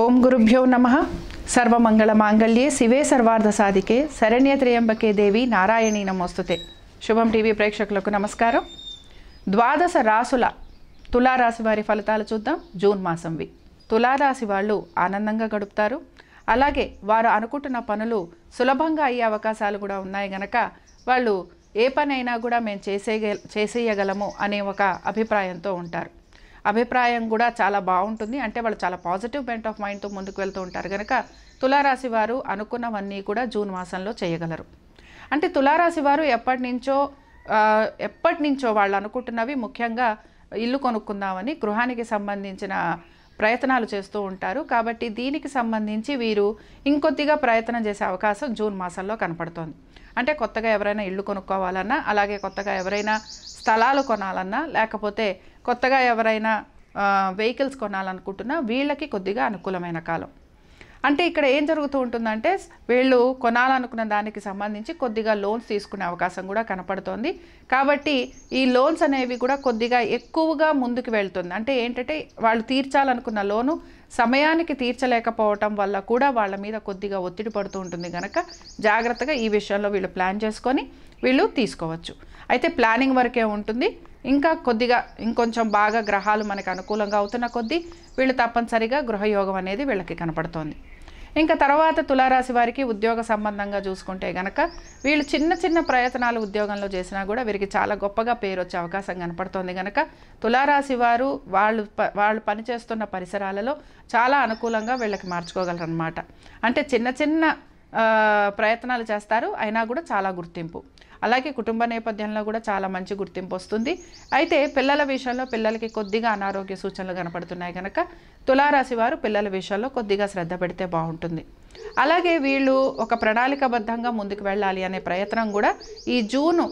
ఓం గురుభ్యో నమ సర్వమంగళ మాంగళ్యే శివే సర్వార్థ సాధికే శరణ్య త్రయంబకే దేవి నారాయణి నమోస్తుతే శుభం టీవీ ప్రేక్షకులకు నమస్కారం ద్వాదశ రాసుల తులారాశి వారి ఫలితాలు చూద్దాం జూన్ మాసంవి తులారాశి వాళ్ళు ఆనందంగా గడుపుతారు అలాగే వారు అనుకుంటున్న పనులు సులభంగా అయ్యే అవకాశాలు కూడా ఉన్నాయి గనక వాళ్ళు ఏ పనైనా కూడా మేము చేసే చేసేయగలము అనే ఒక అభిప్రాయంతో ఉంటారు అభిప్రాయం కూడా చాలా బాగుంటుంది అంటే వాళ్ళు చాలా పాజిటివ్ బెంట్ ఆఫ్ మైండ్తో ముందుకు వెళ్తూ ఉంటారు కనుక తులారాశి వారు అనుకున్నవన్నీ కూడా జూన్ మాసంలో చేయగలరు అంటే తులారాశి వారు ఎప్పటి నుంచో ఎప్పటి నుంచో వాళ్ళు అనుకుంటున్నవి ముఖ్యంగా ఇల్లు కొనుక్కుందామని గృహానికి సంబంధించిన ప్రయత్నాలు చేస్తూ ఉంటారు కాబట్టి దీనికి సంబంధించి వీరు ఇంకొద్దిగా ప్రయత్నం చేసే అవకాశం జూన్ మాసంలో కనపడుతోంది అంటే కొత్తగా ఎవరైనా ఇల్లు కొనుక్కోవాలన్నా అలాగే కొత్తగా ఎవరైనా స్థలాలు కొనాలన్నా లేకపోతే కొత్తగా ఎవరైనా వెహికల్స్ కొనాలనుకుంటున్నా వీళ్ళకి కొద్దిగా అనుకూలమైన కాలం అంటే ఇక్కడ ఏం జరుగుతూ ఉంటుందంటే వీళ్ళు కొనాలనుకున్న దానికి సంబంధించి కొద్దిగా లోన్స్ తీసుకునే అవకాశం కూడా కనపడుతోంది కాబట్టి ఈ లోన్స్ అనేవి కూడా కొద్దిగా ఎక్కువగా ముందుకు వెళ్తుంది అంటే ఏంటంటే వాళ్ళు తీర్చాలనుకున్న లోను సమయానికి తీర్చలేకపోవటం వల్ల కూడా వాళ్ళ మీద కొద్దిగా ఒత్తిడి పడుతూ ఉంటుంది కనుక జాగ్రత్తగా ఈ విషయంలో వీళ్ళు ప్లాన్ చేసుకొని వీళ్ళు తీసుకోవచ్చు అయితే ప్లానింగ్ వరకే ఉంటుంది ఇంకా కొద్దిగా ఇంకొంచెం బాగా గ్రహాలు మనకు అనుకూలంగా అవుతున్న కొద్దీ వీళ్ళు తప్పనిసరిగా గృహయోగం అనేది వీళ్ళకి కనపడుతోంది ఇంకా తర్వాత తులారాశి వారికి ఉద్యోగ సంబంధంగా చూసుకుంటే గనక వీళ్ళు చిన్న చిన్న ప్రయత్నాలు ఉద్యోగంలో చేసినా కూడా వీరికి చాలా గొప్పగా పేరు వచ్చే అవకాశం కనపడుతోంది గనక తులారాశి వారు వాళ్ళు వాళ్ళు పనిచేస్తున్న పరిసరాలలో చాలా అనుకూలంగా వీళ్ళకి మార్చుకోగలరు అనమాట అంటే చిన్న చిన్న ప్రయత్నాలు చేస్తారు అయినా కూడా చాలా గుర్తింపు అలాగే కుటుంబ నేపథ్యంలో కూడా చాలా మంచి గుర్తింపు వస్తుంది అయితే పిల్లల విషయంలో పిల్లలకి కొద్దిగా అనారోగ్య సూచనలు కనపడుతున్నాయి కనుక తులారాశి వారు పిల్లల విషయంలో కొద్దిగా శ్రద్ధ పెడితే బాగుంటుంది అలాగే వీళ్ళు ఒక ప్రణాళికబద్ధంగా ముందుకు వెళ్ళాలి అనే ప్రయత్నం కూడా ఈ జూను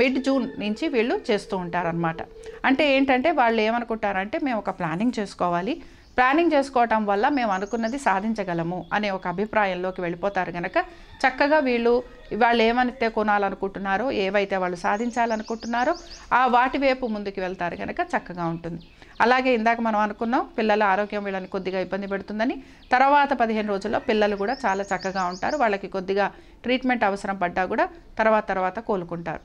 మిడ్ జూన్ నుంచి వీళ్ళు చేస్తూ ఉంటారనమాట అంటే ఏంటంటే వాళ్ళు ఏమనుకుంటారంటే మేము ఒక ప్లానింగ్ చేసుకోవాలి ప్లానింగ్ చేసుకోవటం వల్ల మేము అనుకున్నది సాధించగలము అనే ఒక అభిప్రాయంలోకి వెళ్ళిపోతారు కనుక చక్కగా వీళ్ళు వాళ్ళు ఏమైతే కొనాలనుకుంటున్నారో ఏవైతే వాళ్ళు సాధించాలనుకుంటున్నారో ఆ వాటి వైపు ముందుకు వెళ్తారు కనుక చక్కగా ఉంటుంది అలాగే ఇందాక మనం అనుకున్నాం పిల్లల ఆరోగ్యం వీళ్ళని కొద్దిగా ఇబ్బంది పెడుతుందని తర్వాత పదిహేను రోజుల్లో పిల్లలు కూడా చాలా చక్కగా ఉంటారు వాళ్ళకి కొద్దిగా ట్రీట్మెంట్ అవసరం పడ్డా కూడా తర్వాత తర్వాత కోలుకుంటారు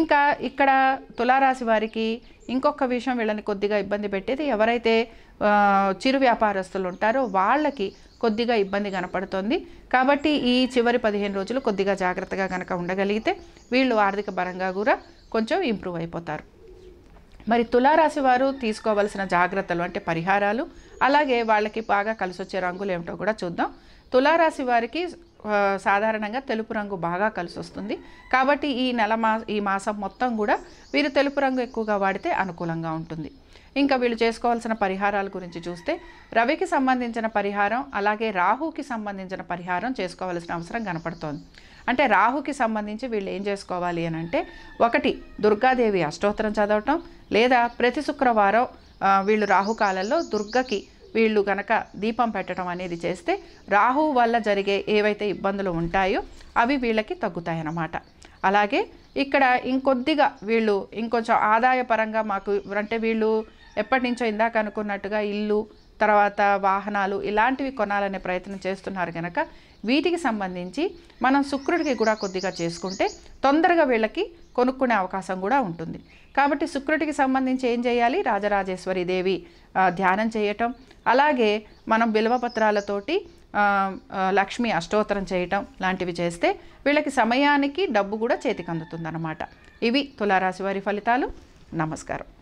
ఇంకా ఇక్కడ తులారాశి వారికి ఇంకొక విషయం వీళ్ళని కొద్దిగా ఇబ్బంది పెట్టేది ఎవరైతే చిరు వ్యాపారస్తులు ఉంటారో వాళ్ళకి కొద్దిగా ఇబ్బంది కనపడుతోంది కాబట్టి ఈ చివరి పదిహేను రోజులు కొద్దిగా జాగ్రత్తగా కనుక ఉండగలిగితే వీళ్ళు ఆర్థిక పరంగా కూడా కొంచెం ఇంప్రూవ్ అయిపోతారు మరి తులారాశి వారు తీసుకోవాల్సిన జాగ్రత్తలు అంటే పరిహారాలు అలాగే వాళ్ళకి బాగా కలిసొచ్చే రంగులు ఏమిటో కూడా చూద్దాం తులారాశి వారికి సాధారణంగా తెలుపు రంగు బాగా కలిసి వస్తుంది కాబట్టి ఈ నెల మా ఈ మాసం మొత్తం కూడా వీరు తెలుపు రంగు ఎక్కువగా వాడితే అనుకూలంగా ఉంటుంది ఇంకా వీళ్ళు చేసుకోవాల్సిన పరిహారాల గురించి చూస్తే రవికి సంబంధించిన పరిహారం అలాగే రాహుకి సంబంధించిన పరిహారం చేసుకోవాల్సిన అవసరం కనపడుతోంది అంటే రాహుకి సంబంధించి వీళ్ళు ఏం చేసుకోవాలి అని అంటే ఒకటి దుర్గాదేవి అష్టోత్తరం చదవటం లేదా ప్రతి శుక్రవారం వీళ్ళు రాహుకాలంలో దుర్గకి వీళ్ళు కనుక దీపం పెట్టడం అనేది చేస్తే రాహు వల్ల జరిగే ఏవైతే ఇబ్బందులు ఉంటాయో అవి వీళ్ళకి తగ్గుతాయన్నమాట అలాగే ఇక్కడ ఇంకొద్దిగా వీళ్ళు ఇంకొంచెం ఆదాయపరంగా మాకు అంటే వీళ్ళు ఎప్పటి నుంచో ఇందాక అనుకున్నట్టుగా ఇల్లు తర్వాత వాహనాలు ఇలాంటివి కొనాలనే ప్రయత్నం చేస్తున్నారు కనుక వీటికి సంబంధించి మనం శుక్రుడికి కూడా కొద్దిగా చేసుకుంటే తొందరగా వీళ్ళకి కొనుక్కునే అవకాశం కూడా ఉంటుంది కాబట్టి శుక్రుడికి సంబంధించి ఏం చేయాలి రాజరాజేశ్వరి దేవి ధ్యానం చేయటం అలాగే మనం బిల్వపత్రాలతోటి లక్ష్మి అష్టోత్తరం చేయటం లాంటివి చేస్తే వీళ్ళకి సమయానికి డబ్బు కూడా చేతికి అందుతుందన్నమాట ఇవి తులారాశి వారి ఫలితాలు నమస్కారం